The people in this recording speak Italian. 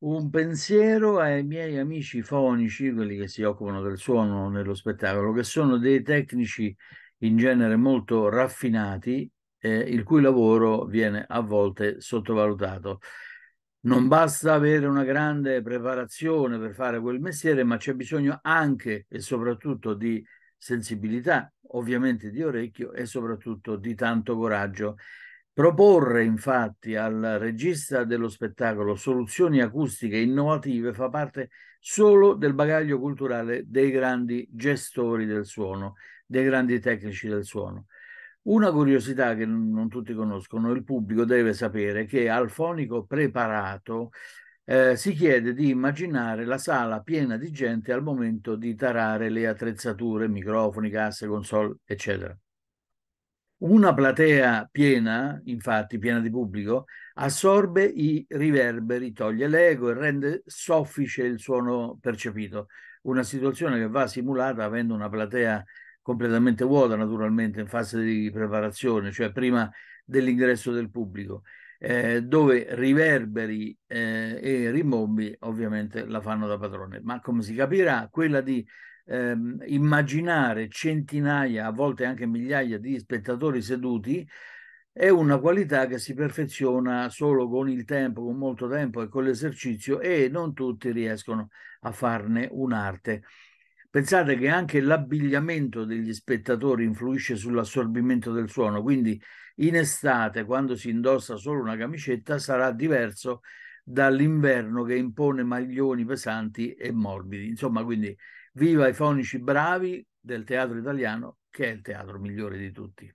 un pensiero ai miei amici fonici, quelli che si occupano del suono nello spettacolo, che sono dei tecnici in genere molto raffinati, eh, il cui lavoro viene a volte sottovalutato. Non basta avere una grande preparazione per fare quel mestiere, ma c'è bisogno anche e soprattutto di sensibilità, ovviamente di orecchio e soprattutto di tanto coraggio. Proporre infatti al regista dello spettacolo soluzioni acustiche innovative fa parte solo del bagaglio culturale dei grandi gestori del suono, dei grandi tecnici del suono. Una curiosità che non tutti conoscono, il pubblico deve sapere che al fonico preparato eh, si chiede di immaginare la sala piena di gente al momento di tarare le attrezzature, microfoni, casse, console, eccetera. Una platea piena, infatti, piena di pubblico, assorbe i riverberi, toglie l'ego e rende soffice il suono percepito. Una situazione che va simulata avendo una platea completamente vuota, naturalmente, in fase di preparazione, cioè prima dell'ingresso del pubblico, eh, dove riverberi eh, e rimbombi ovviamente la fanno da padrone. Ma come si capirà, quella di ehm, immaginare centinaia, a volte anche migliaia di spettatori seduti è una qualità che si perfeziona solo con il tempo, con molto tempo e con l'esercizio e non tutti riescono a farne un'arte. Pensate che anche l'abbigliamento degli spettatori influisce sull'assorbimento del suono, quindi in estate quando si indossa solo una camicetta sarà diverso dall'inverno che impone maglioni pesanti e morbidi. Insomma, quindi viva i fonici bravi del teatro italiano, che è il teatro migliore di tutti.